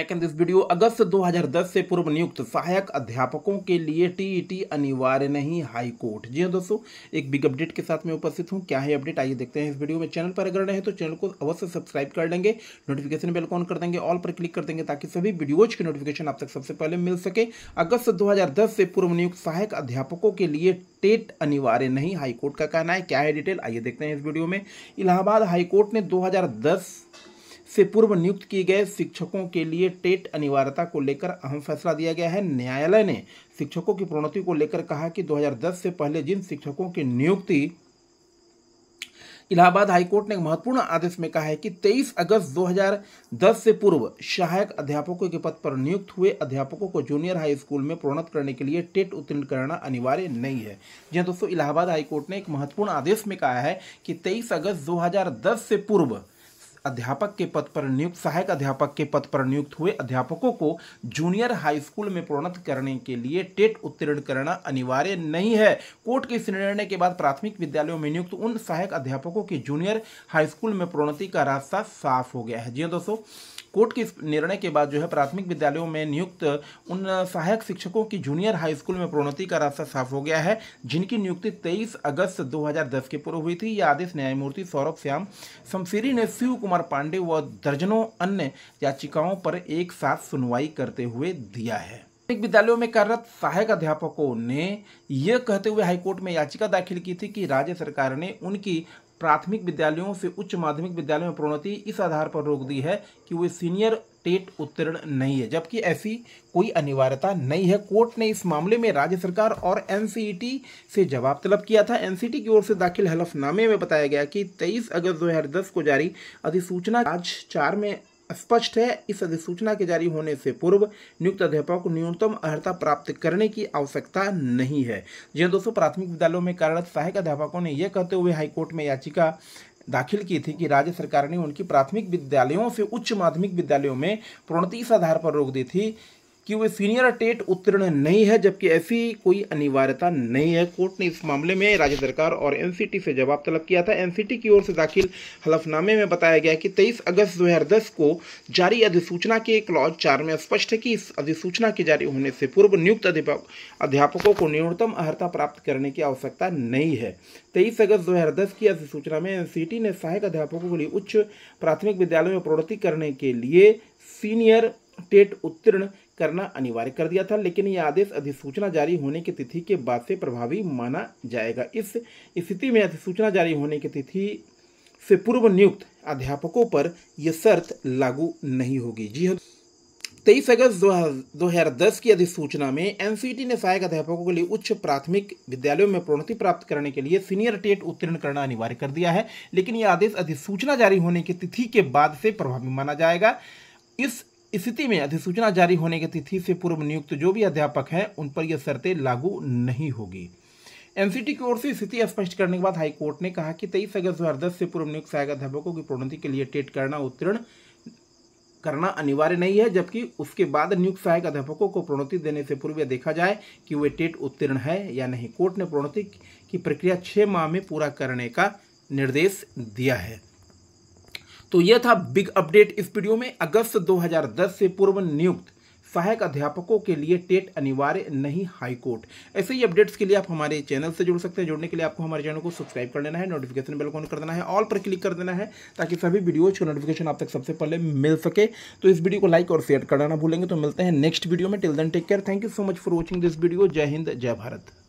second this video अगस्त 2010 से पूर्व नियुक्त सहायक अध्यापकों के लिए टीईटी e अनिवार्य नहीं हाई कोर्ट जी हाँ दोस्तों एक बिग अपडेट के साथ मैं उपस्थित हूँ क्या है अपडेट आइए देखते हैं इस वीडियो में चैनल पर अगर रहे तो चैनल को अवश्य सब्सक्राइब कर लेंगे नोटिफिकेशन बेल ऑन कर देंगे ऑल पर क्लिक कर देंगे ताकि सभी वीडियोज की नोटिफिकेशन आप तक सबसे पहले मिल सके अगस्त दो से पूर्व नियुक्त सहायक अध्यापकों के लिए टेट e अनिवार्य नहीं हाईकोर्ट का कहना है क्या है डिटेल आइए देखते हैं इस वीडियो में इलाहाबाद हाईकोर्ट ने दो से पूर्व नियुक्त किए गए शिक्षकों के लिए टेट अनिवार्यता को लेकर अहम फैसला दिया गया है न्यायालय ने शिक्षकों की प्रोन्नति को लेकर कहा कि 2010 से पहले जिन शिक्षकों की नियुक्ति इलाहाबाद हाईकोर्ट ने एक महत्वपूर्ण आदेश में कहा है कि 23 अगस्त 2010 से पूर्व सहायक अध्यापकों के पद पर नियुक्त हुए अध्यापकों को जूनियर हाई स्कूल में प्रोन्नत करने के लिए टेट उत्तीर्ण करना अनिवार्य नहीं है जी हाँ दोस्तों इलाहाबाद हाईकोर्ट ने एक महत्वपूर्ण आदेश में कहा है कि तेईस अगस्त दो से पूर्व अध्यापक के पद पर नियुक्त सहायक अध्यापक के पद पर नियुक्त हुए अध्यापकों को जूनियर हाई स्कूल में प्रोन्नत करने के लिए टेट उत्तीर्ण करना अनिवार्य नहीं है कोर्ट के इस निर्णय के बाद प्राथमिक विद्यालयों में नियुक्त उन सहायक अध्यापकों की जूनियर हाई स्कूल में प्रोन्नति का रास्ता साफ हो गया है जी दोस्तों कोर्ट के इस निर्णय के बाद जो है प्राथमिक विद्यालयों में नियुक्त उन सहायक शिक्षकों की जूनियर हाई स्कूल में प्रोन्नति का रास्ता साफ हो गया है जिनकी नियुक्ति 23 अगस्त 2010 के पूर्व हुई थी यह आदेश न्यायमूर्ति सौरभ श्याम शमशेरी ने शिव कुमार पांडे व दर्जनों अन्य याचिकाओं पर एक साथ सुनवाई करते हुए दिया है विद्यालयों में कार्यरत सहायक अध्यापकों ने यह कहते हुए हाईकोर्ट में याचिका दाखिल की थी कि राज्य सरकार ने उनकी प्राथमिक विद्यालयों से उच्च माध्यमिक विद्यालयों में प्रोन्नति इस आधार पर रोक दी है कि वे सीनियर टेट उत्तीर्ण नहीं है जबकि ऐसी कोई अनिवार्यता नहीं है कोर्ट ने इस मामले में राज्य सरकार और एनसीईटी से जवाब तलब किया था एनसीईटी की ओर से दाखिल हलफनामे में बताया गया कि 23 अगस्त 2010 को जारी अधिसूचना आज चार में स्पष्ट है इस अधिसूचना के जारी होने से पूर्व नियुक्त अध्यापकों को न्यूनतम अर्हता प्राप्त करने की आवश्यकता नहीं है जी हाँ दोस्तों प्राथमिक विद्यालयों में कार्यरत सहायक अध्यापकों ने यह कहते हुए हाईकोर्ट में याचिका दाखिल की थी कि राज्य सरकार ने उनकी प्राथमिक विद्यालयों से उच्च माध्यमिक विद्यालयों में प्रोन्नति इस आधार पर रोक दी थी कि वे सीनियर टेट उत्तीर्ण नहीं है जबकि ऐसी कोई अनिवार्यता नहीं है कोर्ट ने इस मामले में राज्य सरकार और एनसीटी से जवाब तलब किया था एनसीटी की ओर से दाखिल हलफनामे में बताया गया कि 23 अगस्त 2010 को जारी अधिसूचना के क्लॉज चार में स्पष्ट है कि इस अधिसूचना के जारी होने से पूर्व नियुक्त अध्यापकों को न्यूनतम अर्हता प्राप्त करने की आवश्यकता नहीं है तेईस अगस्त दो की अधिसूचना में एनसीटी ने सहायक अध्यापकों के लिए उच्च प्राथमिक विद्यालयों में प्रोन्नति करने के लिए सीनियर टेट उत्तीर्ण करना अनिवार्य कर दिया था लेकिन यह आदेश अधिसूचना जारी होने की तिथि के बाद से प्रभावी माना जाएगा इस स्थिति में अधिसूचना जारी होने की तिथि से पूर्व नियुक्त अध्यापकों पर यह शर्त लागू नहीं होगी जी हाँ तेईस अगस्त दो हजार दस की अधिसूचना में एनसीटी ने सहायक अध्यापकों के लिए उच्च प्राथमिक विद्यालयों में प्रोन्नति प्राप्त करने के लिए सीनियर टेट उत्तीर्ण करना अनिवार्य कर दिया है लेकिन यह आदेश अधिसूचना जारी होने की तिथि के बाद से प्रभावी माना जाएगा इस स्थिति में अधिसूचना जारी होने की तिथि से पूर्व नियुक्त जो भी अध्यापक हैं उन पर यह शर्तें लागू नहीं होगी एनसीटी की ओर से स्थिति स्पष्ट करने के बाद हाई कोर्ट ने कहा कि तेईस अगस्त दो से पूर्व नियुक्त सहायक अध्यापकों की प्रोन्नति के लिए टेट करना उत्तीर्ण करना अनिवार्य नहीं है जबकि उसके बाद नियुक्त सहायक अध्यापकों को प्रोन्नति देने से पूर्व यह देखा जाए कि वे टेट उत्तीर्ण है या नहीं कोर्ट ने प्रोन्नति की प्रक्रिया छह माह में पूरा करने का निर्देश दिया है तो यह था बिग अपडेट इस वीडियो में अगस्त 2010 से पूर्व नियुक्त सहायक अध्यापकों के लिए टेट अनिवार्य नहीं हाईकोर्ट ऐसे ही अपडेट्स के लिए आप हमारे चैनल से जुड़ सकते हैं जुड़ने के लिए आपको हमारे चैनल को सब्सक्राइब कर लेना है नोटिफिकेशन बेल को ऑन कर देना है ऑल पर क्लिक कर देना है ताकि सभी वीडियोज का नोटिफिकेशन आप तक सबसे पहले मिल सके तो इस वीडियो को लाइक और शेयर करना भूलेंगे तो मिलते हैं नेक्स्ट वीडियो में till then take care thank you so much for watching this video Jai Hind जय भारत